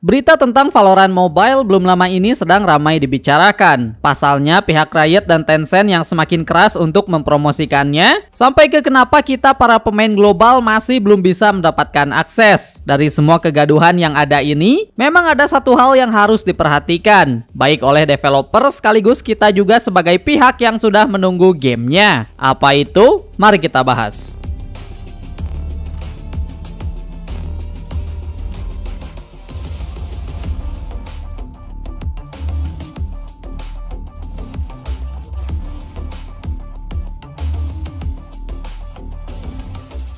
Berita tentang Valorant Mobile belum lama ini sedang ramai dibicarakan. Pasalnya pihak Riot dan Tencent yang semakin keras untuk mempromosikannya, sampai ke kenapa kita para pemain global masih belum bisa mendapatkan akses. Dari semua kegaduhan yang ada ini, memang ada satu hal yang harus diperhatikan, baik oleh developer sekaligus kita juga sebagai pihak yang sudah menunggu gamenya. Apa itu? Mari kita bahas.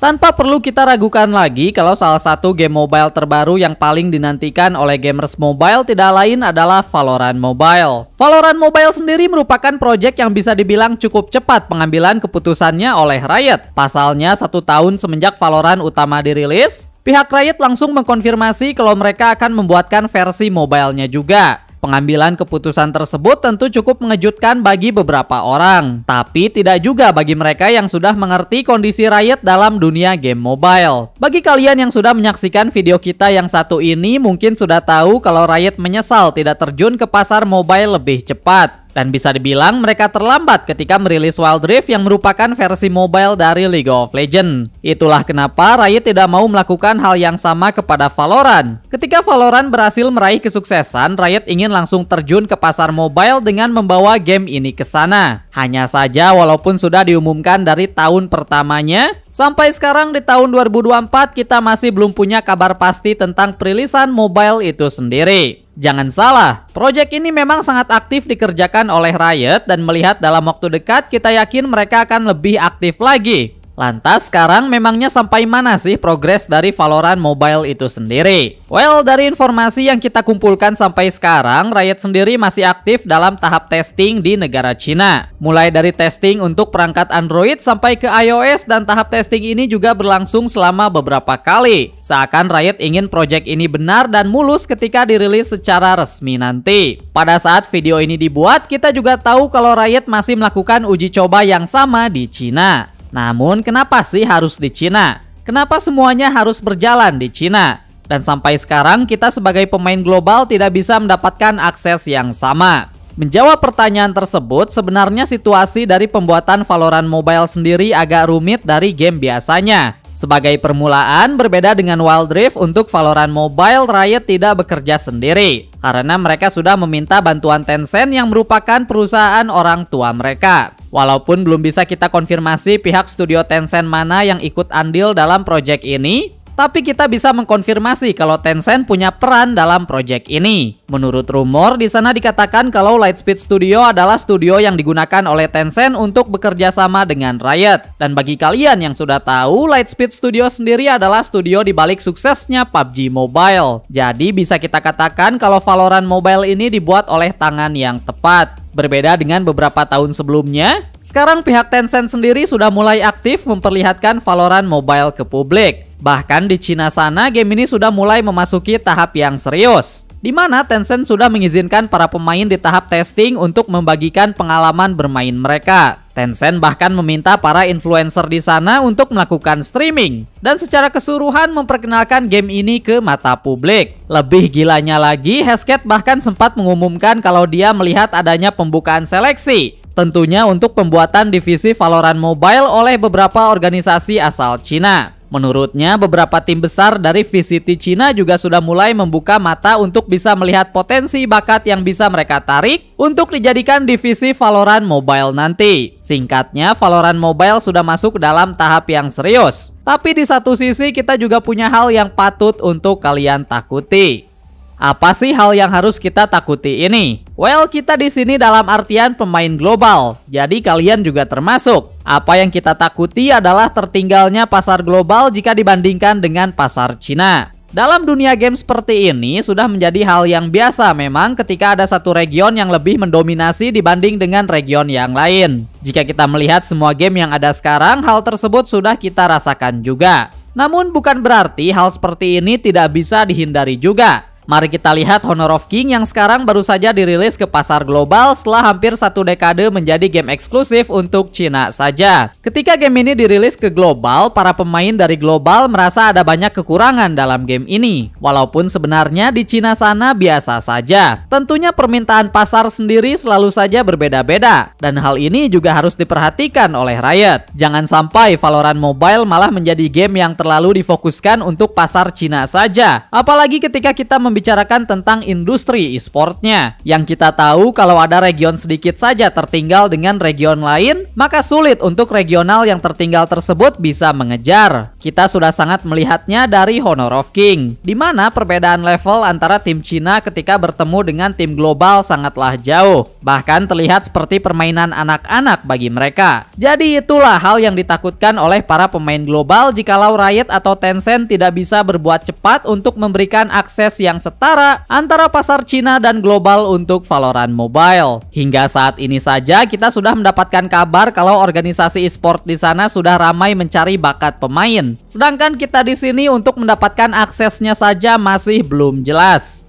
Tanpa perlu kita ragukan lagi kalau salah satu game mobile terbaru yang paling dinantikan oleh gamers mobile tidak lain adalah Valorant Mobile. Valorant Mobile sendiri merupakan proyek yang bisa dibilang cukup cepat pengambilan keputusannya oleh Riot. Pasalnya satu tahun semenjak Valorant utama dirilis, pihak Riot langsung mengkonfirmasi kalau mereka akan membuatkan versi mobile-nya juga. Pengambilan keputusan tersebut tentu cukup mengejutkan bagi beberapa orang, tapi tidak juga bagi mereka yang sudah mengerti kondisi Riot dalam dunia game mobile. Bagi kalian yang sudah menyaksikan video kita yang satu ini, mungkin sudah tahu kalau Riot menyesal tidak terjun ke pasar mobile lebih cepat. Dan bisa dibilang mereka terlambat ketika merilis Wild Rift yang merupakan versi mobile dari League of Legends. Itulah kenapa Riot tidak mau melakukan hal yang sama kepada Valorant. Ketika Valorant berhasil meraih kesuksesan, Riot ingin langsung terjun ke pasar mobile dengan membawa game ini ke sana. Hanya saja walaupun sudah diumumkan dari tahun pertamanya, Sampai sekarang di tahun 2024 kita masih belum punya kabar pasti tentang perilisan mobile itu sendiri. Jangan salah, proyek ini memang sangat aktif dikerjakan oleh Riot dan melihat dalam waktu dekat kita yakin mereka akan lebih aktif lagi. Lantas sekarang memangnya sampai mana sih progres dari Valorant Mobile itu sendiri? Well, dari informasi yang kita kumpulkan sampai sekarang, Riot sendiri masih aktif dalam tahap testing di negara Cina. Mulai dari testing untuk perangkat Android sampai ke iOS dan tahap testing ini juga berlangsung selama beberapa kali. Seakan Riot ingin proyek ini benar dan mulus ketika dirilis secara resmi nanti. Pada saat video ini dibuat, kita juga tahu kalau Riot masih melakukan uji coba yang sama di Cina. Namun kenapa sih harus di Cina? Kenapa semuanya harus berjalan di Cina? Dan sampai sekarang kita sebagai pemain global tidak bisa mendapatkan akses yang sama. Menjawab pertanyaan tersebut, sebenarnya situasi dari pembuatan Valorant Mobile sendiri agak rumit dari game biasanya. Sebagai permulaan, berbeda dengan Wild Rift, untuk Valorant Mobile Riot tidak bekerja sendiri karena mereka sudah meminta bantuan Tencent yang merupakan perusahaan orang tua mereka. Walaupun belum bisa kita konfirmasi pihak studio Tencent mana yang ikut andil dalam proyek ini, tapi kita bisa mengkonfirmasi kalau Tencent punya peran dalam proyek ini. Menurut rumor, di sana dikatakan kalau Lightspeed Studio adalah studio yang digunakan oleh Tencent untuk bekerja sama dengan Riot. Dan bagi kalian yang sudah tahu, Lightspeed Studio sendiri adalah studio di balik suksesnya PUBG Mobile. Jadi bisa kita katakan kalau Valorant Mobile ini dibuat oleh tangan yang tepat. Berbeda dengan beberapa tahun sebelumnya, sekarang pihak Tencent sendiri sudah mulai aktif memperlihatkan Valorant Mobile ke publik. Bahkan di Cina sana, game ini sudah mulai memasuki tahap yang serius di mana Tencent sudah mengizinkan para pemain di tahap testing untuk membagikan pengalaman bermain mereka. Tencent bahkan meminta para influencer di sana untuk melakukan streaming dan secara keseluruhan memperkenalkan game ini ke mata publik. Lebih gilanya lagi, Hesketh bahkan sempat mengumumkan kalau dia melihat adanya pembukaan seleksi tentunya untuk pembuatan divisi Valorant Mobile oleh beberapa organisasi asal Cina. Menurutnya, beberapa tim besar dari VCT Cina juga sudah mulai membuka mata untuk bisa melihat potensi bakat yang bisa mereka tarik untuk dijadikan divisi Valorant Mobile nanti. Singkatnya, Valorant Mobile sudah masuk dalam tahap yang serius. Tapi di satu sisi kita juga punya hal yang patut untuk kalian takuti. Apa sih hal yang harus kita takuti ini? Well, kita di sini dalam artian pemain global, jadi kalian juga termasuk. Apa yang kita takuti adalah tertinggalnya pasar global jika dibandingkan dengan pasar Cina. Dalam dunia game seperti ini sudah menjadi hal yang biasa memang ketika ada satu region yang lebih mendominasi dibanding dengan region yang lain. Jika kita melihat semua game yang ada sekarang, hal tersebut sudah kita rasakan juga. Namun bukan berarti hal seperti ini tidak bisa dihindari juga. Mari kita lihat Honor of King yang sekarang baru saja dirilis ke pasar global setelah hampir satu dekade menjadi game eksklusif untuk Cina saja. Ketika game ini dirilis ke global, para pemain dari global merasa ada banyak kekurangan dalam game ini. Walaupun sebenarnya di Cina sana biasa saja. Tentunya permintaan pasar sendiri selalu saja berbeda-beda. Dan hal ini juga harus diperhatikan oleh Riot. Jangan sampai Valorant Mobile malah menjadi game yang terlalu difokuskan untuk pasar Cina saja. Apalagi ketika kita membicarakan tentang industri e-sportnya. Yang kita tahu kalau ada region sedikit saja tertinggal dengan region lain, maka sulit untuk regional yang tertinggal tersebut bisa mengejar. Kita sudah sangat melihatnya dari Honor of King, di mana perbedaan level antara tim Cina ketika bertemu dengan tim global sangatlah jauh. Bahkan terlihat seperti permainan anak-anak bagi mereka. Jadi itulah hal yang ditakutkan oleh para pemain global jikalau Riot atau Tencent tidak bisa berbuat cepat untuk memberikan akses yang setara antara pasar Cina dan global untuk Valorant Mobile. Hingga saat ini saja kita sudah mendapatkan kabar kalau organisasi e-sport di sana sudah ramai mencari bakat pemain. Sedangkan kita di sini untuk mendapatkan aksesnya saja masih belum jelas.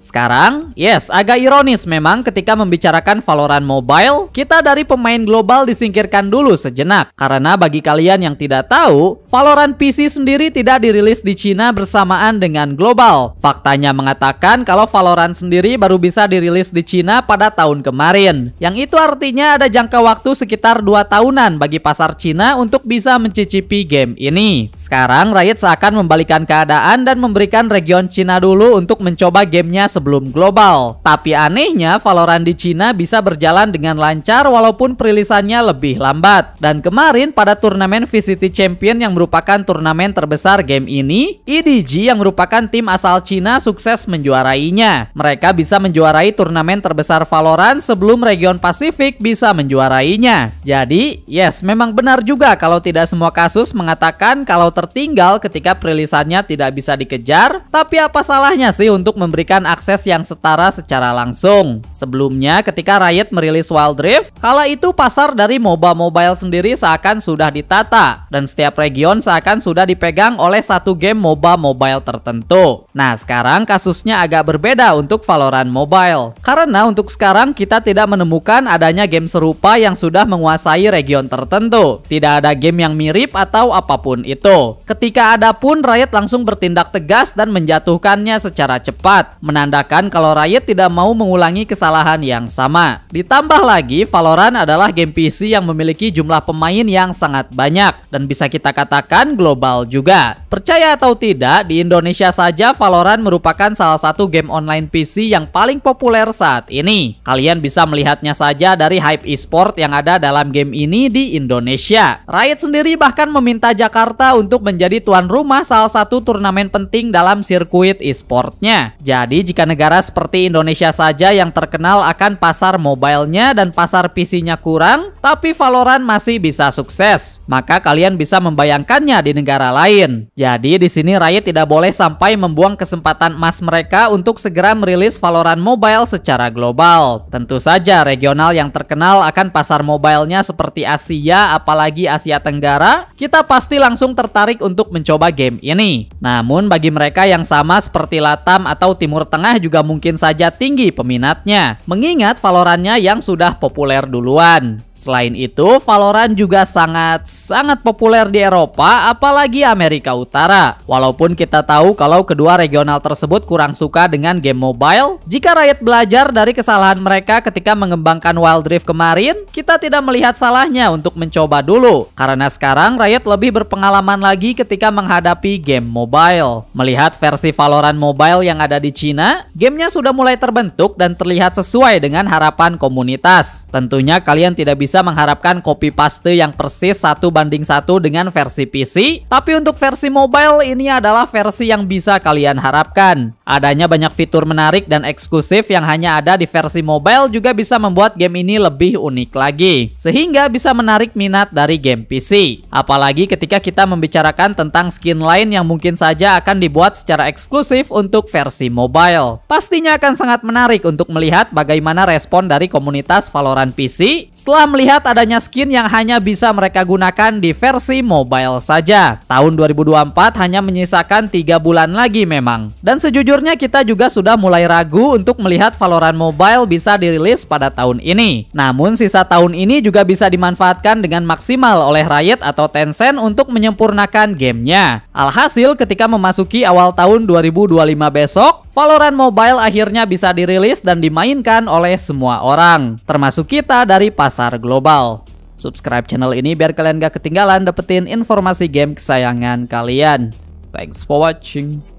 Sekarang, yes, agak ironis memang ketika membicarakan Valorant Mobile, kita dari pemain global disingkirkan dulu sejenak. Karena bagi kalian yang tidak tahu, Valorant PC sendiri tidak dirilis di China bersamaan dengan global. Faktanya mengatakan kalau Valorant sendiri baru bisa dirilis di China pada tahun kemarin. Yang itu artinya ada jangka waktu sekitar 2 tahunan bagi pasar China untuk bisa mencicipi game ini. Sekarang Riot seakan membalikan keadaan dan memberikan region China dulu untuk mencoba gamenya sebelum global. Tapi anehnya Valorant di Cina bisa berjalan dengan lancar walaupun perilisannya lebih lambat. Dan kemarin pada turnamen VCT Champion yang merupakan turnamen terbesar game ini, EDG yang merupakan tim asal Cina sukses menjuarainya. Mereka bisa menjuarai turnamen terbesar Valorant sebelum region Pasifik bisa menjuarainya. Jadi, yes memang benar juga kalau tidak semua kasus mengatakan kalau tertinggal ketika perilisannya tidak bisa dikejar, tapi apa salahnya sih untuk memberikan akses akses yang setara secara langsung. Sebelumnya, ketika Riot merilis Wild Rift, kala itu pasar dari MOBA Mobile sendiri seakan sudah ditata, dan setiap region seakan sudah dipegang oleh satu game MOBA Mobile tertentu. Nah, sekarang kasusnya agak berbeda untuk Valorant Mobile. Karena untuk sekarang kita tidak menemukan adanya game serupa yang sudah menguasai region tertentu. Tidak ada game yang mirip atau apapun itu. Ketika ada pun, Riot langsung bertindak tegas dan menjatuhkannya secara cepat, menandakan menandakan kalau Riot tidak mau mengulangi kesalahan yang sama. Ditambah lagi, Valorant adalah game PC yang memiliki jumlah pemain yang sangat banyak dan bisa kita katakan global juga. Percaya atau tidak, di Indonesia saja Valorant merupakan salah satu game online PC yang paling populer saat ini. Kalian bisa melihatnya saja dari hype e-sport yang ada dalam game ini di Indonesia. Riot sendiri bahkan meminta Jakarta untuk menjadi tuan rumah salah satu turnamen penting dalam sirkuit e-sportnya. Jadi jika jika negara seperti Indonesia saja yang terkenal akan pasar mobilenya dan pasar PC-nya kurang, tapi Valorant masih bisa sukses. Maka kalian bisa membayangkannya di negara lain. Jadi di sini Riot tidak boleh sampai membuang kesempatan emas mereka untuk segera merilis Valorant Mobile secara global. Tentu saja regional yang terkenal akan pasar mobilenya seperti Asia, apalagi Asia Tenggara, kita pasti langsung tertarik untuk mencoba game ini. Namun bagi mereka yang sama seperti Latam atau Timur Tengah Tengah juga mungkin saja tinggi peminatnya, mengingat valorannya yang sudah populer duluan. Selain itu, Valorant juga sangat-sangat populer di Eropa, apalagi Amerika Utara. Walaupun kita tahu kalau kedua regional tersebut kurang suka dengan game mobile, jika Riot belajar dari kesalahan mereka ketika mengembangkan Wild Rift kemarin, kita tidak melihat salahnya untuk mencoba dulu. Karena sekarang Riot lebih berpengalaman lagi ketika menghadapi game mobile. Melihat versi Valorant mobile yang ada di Cina, game gamenya sudah mulai terbentuk dan terlihat sesuai dengan harapan komunitas. Tentunya kalian tidak bisa mengharapkan copy paste yang persis satu banding satu dengan versi PC, tapi untuk versi mobile ini adalah versi yang bisa kalian harapkan. Adanya banyak fitur menarik dan eksklusif yang hanya ada di versi mobile juga bisa membuat game ini lebih unik lagi, sehingga bisa menarik minat dari game PC. Apalagi ketika kita membicarakan tentang skin lain yang mungkin saja akan dibuat secara eksklusif untuk versi mobile. Pastinya akan sangat menarik untuk melihat bagaimana respon dari komunitas Valorant PC setelah melihat adanya skin yang hanya bisa mereka gunakan di versi mobile saja. Tahun 2024 hanya menyisakan 3 bulan lagi memang. Dan sejujurnya kita juga sudah mulai ragu untuk melihat Valorant Mobile bisa dirilis pada tahun ini. Namun sisa tahun ini juga bisa dimanfaatkan dengan maksimal oleh Riot atau Tencent untuk menyempurnakan gamenya. Alhasil ketika memasuki awal tahun 2025 besok, Valorant Mobile akhirnya bisa dirilis dan dimainkan oleh semua orang, termasuk kita dari pasar global. Subscribe channel ini biar kalian gak ketinggalan dapetin informasi game kesayangan kalian. Thanks for watching.